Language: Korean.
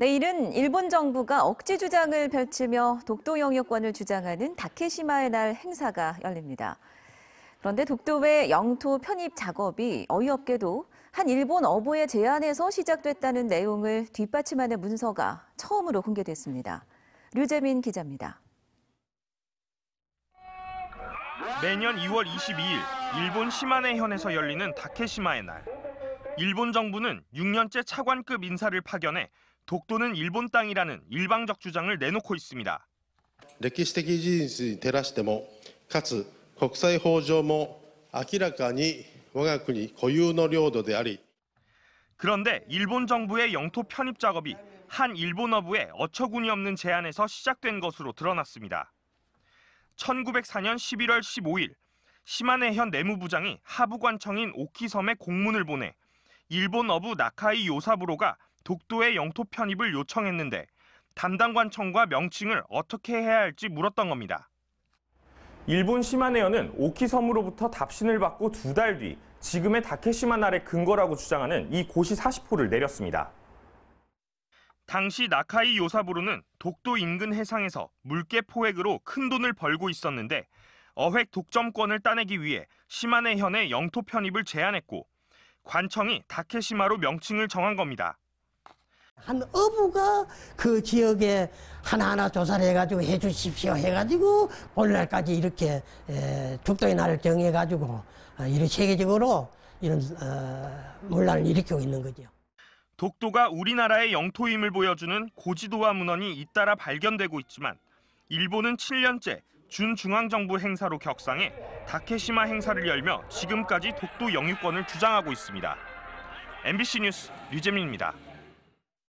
내일은 일본 정부가 억지 주장을 펼치며 독도 영유권을 주장하는 다케시마의 날 행사가 열립니다. 그런데 독도의 영토 편입 작업이 어이없게도 한 일본 어부의 제안에서 시작됐다는 내용을 뒷받침하는 문서가 처음으로 공개됐습니다. 류재민 기자입니다. 매년 2월 22일 일본 시마네 현에서 열리는 다케시마의 날. 일본 정부는 6년째 차관급 인사를 파견해 독도는 일본 땅이라는 일방적 주장을 내놓고 있습니다. 그런데 일본 정부의 영토 편입 작업이 한 일본어부의 어처구니 없는 제안에서 시작된 것으로 드러났습니다. 1904년 11월 15일 시마네현 내무부장이 하부관청인 오키섬에 공문을 보내 일본 어부 나카이 요사부로가 독도의 영토 편입을 요청했는데 담당 관청과 명칭을 어떻게 해야 할지 물었던 겁니다. 일본 시마네현은 오키 섬으로부터 답신을 받고 두 달 뒤 지금의 다케시마 날의 근거라고 주장하는 이 고시 40호를 내렸습니다. 당시 나카이 요사부로는 독도 인근 해상에서 물개 포획으로 큰 돈을 벌고 있었는데 어획 독점권을 따내기 위해 시마네현의 영토 편입을 제안했고 관청이 다케시마로 명칭을 정한 겁니다. 한 어부가 그 지역에 하나하나 조사를 해가지고 해주십시오 해가지고 오늘날까지 이렇게 죽도의 날을 정해가지고 어, 이런 세계적으로 이런 어, 문란을 일으키고 있는 거죠. 독도가 우리나라의 영토임을 보여주는 고지도와 문헌이 잇따라 발견되고 있지만 일본은 7년째 준중앙정부 행사로 격상해 다케시마 행사를 열며 지금까지 독도 영유권을 주장하고 있습니다. MBC 뉴스 류재민입니다.